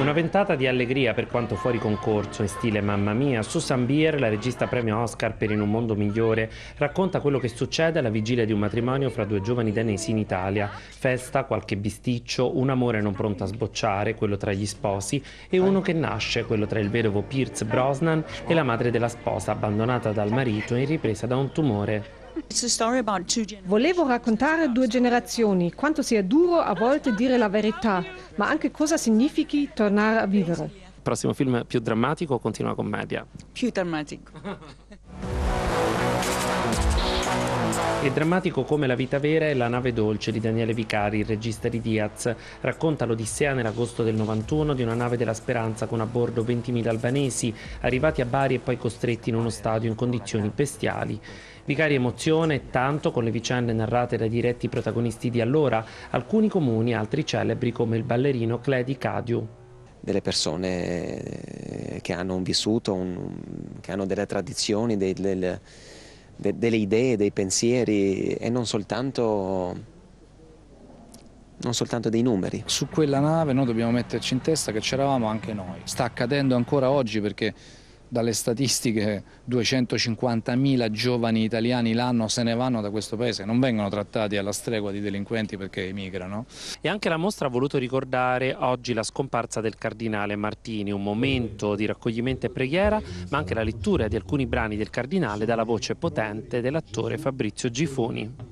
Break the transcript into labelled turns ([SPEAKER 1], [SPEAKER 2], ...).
[SPEAKER 1] Una ventata di allegria per quanto fuori concorso in stile Mamma Mia, Susan Bier, la regista premio Oscar per In un mondo migliore, racconta quello che succede alla vigilia di un matrimonio fra due giovani danesi in Italia. Festa, qualche bisticcio, un amore non pronto a sbocciare, quello tra gli sposi, e uno che nasce, quello tra il vedovo Pierce Brosnan e la madre della sposa abbandonata dal marito e ripresa da un tumore.
[SPEAKER 2] Volevo raccontare due generazioni, quanto sia duro a volte dire la verità, ma anche cosa significhi tornare a vivere.
[SPEAKER 1] Il prossimo film più drammatico o continua commedia?
[SPEAKER 2] Più drammatico.
[SPEAKER 1] È drammatico come la vita vera e la nave dolce di Daniele Vicari, il regista di Diaz. Racconta l'Odissea nell'agosto del 91 di una nave della speranza con a bordo 20.000 albanesi, arrivati a Bari e poi costretti in uno stadio in condizioni bestiali. Vicari emozione tanto con le vicende narrate dai diretti protagonisti di allora, alcuni comuni, altri celebri come il ballerino Cledi Cadio.
[SPEAKER 2] delle persone eh, che hanno un vissuto, un, che hanno delle tradizioni, dei, del, de, delle idee, dei pensieri e non soltanto non soltanto dei numeri. Su quella
[SPEAKER 3] nave noi dobbiamo metterci in testa che c'eravamo anche noi. Sta accadendo ancora oggi perché dalle statistiche 250.000 giovani italiani l'anno se ne vanno da questo
[SPEAKER 1] paese, non vengono trattati alla stregua di delinquenti perché emigrano. E anche la mostra ha voluto ricordare oggi la scomparsa del cardinale Martini, un momento di raccoglimento e preghiera, ma anche la lettura di alcuni brani del cardinale dalla voce potente dell'attore Fabrizio Gifoni.